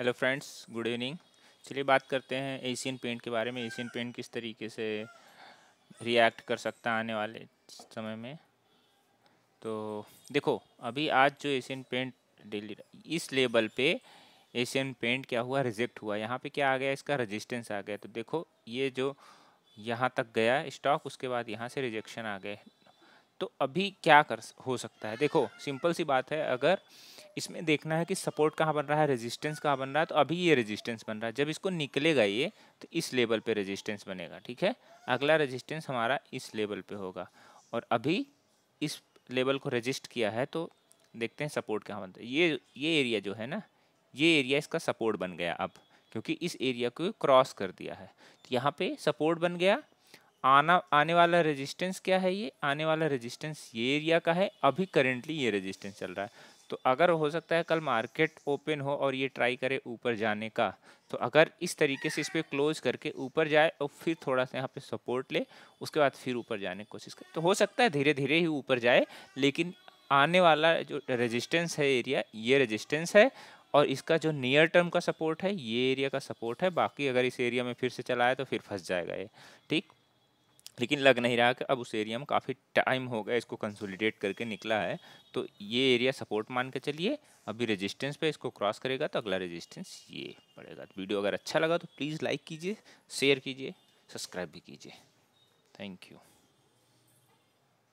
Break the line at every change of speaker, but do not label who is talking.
hello friends good evening चलिए बात करते हैं एशियन पेंट के बारे में एशियन पेंट किस तरीके से रिएक्ट कर सकता आने वाले समय में तो देखो अभी आज जो एशियन पेंट डेली इस लेवल पे एशियन पेंट क्या हुआ रिजेक्ट हुआ यहाँ पे क्या आ गया इसका रेजिस्टेंस आ गया तो देखो ये जो यहाँ तक गया स्टॉक उसके बाद यहाँ से रिजेक्शन आ गए तो अभी क्या कर हो सकता है देखो सिंपल सी बात है अगर इसमें देखना है कि सपोर्ट कहाँ बन रहा है रेजिस्टेंस कहाँ बन रहा है तो अभी ये रेजिस्टेंस बन रहा है जब इसको निकलेगा ये तो इस लेवल पे रेजिस्टेंस बनेगा ठीक है अगला रेजिस्टेंस हमारा इस लेवल पे होगा और अभी इस लेवल को रजिस्ट किया है तो देखते हैं सपोर्ट कहाँ बनता है ये ये एरिया जो है ना ये एरिया इसका सपोर्ट बन गया अब क्योंकि इस एरिया को क्रॉस कर दिया है तो यहाँ पर सपोर्ट बन गया आना आने वाला रेजिस्टेंस क्या है ये आने वाला रेजिस्टेंस ये एरिया का है अभी करेंटली ये रेजिस्टेंस चल रहा है तो अगर हो सकता है कल मार्केट ओपन हो और ये ट्राई करे ऊपर जाने का तो अगर इस तरीके से इस पर क्लोज करके ऊपर जाए और फिर थोड़ा सा यहाँ पे सपोर्ट ले उसके बाद फिर ऊपर जाने की कोशिश करे तो हो सकता है धीरे धीरे ही ऊपर जाए लेकिन आने वाला जो रजिस्टेंस है एरिया ये रजिस्टेंस है और इसका जो नियर टर्म का सपोर्ट है ये एरिया का सपोर्ट है बाकी अगर इस एरिया में फिर से चलाए तो फिर फंस जाएगा ये ठीक लेकिन लग नहीं रहा कि अब उस एरिया में काफ़ी टाइम हो गया इसको कंसोलिडेट करके निकला है तो ये एरिया सपोर्ट मान के चलिए अभी रेजिस्टेंस पे इसको क्रॉस करेगा तो अगला रेजिस्टेंस ये पड़ेगा तो वीडियो अगर अच्छा लगा तो प्लीज़ लाइक कीजिए शेयर कीजिए सब्सक्राइब भी कीजिए थैंक यू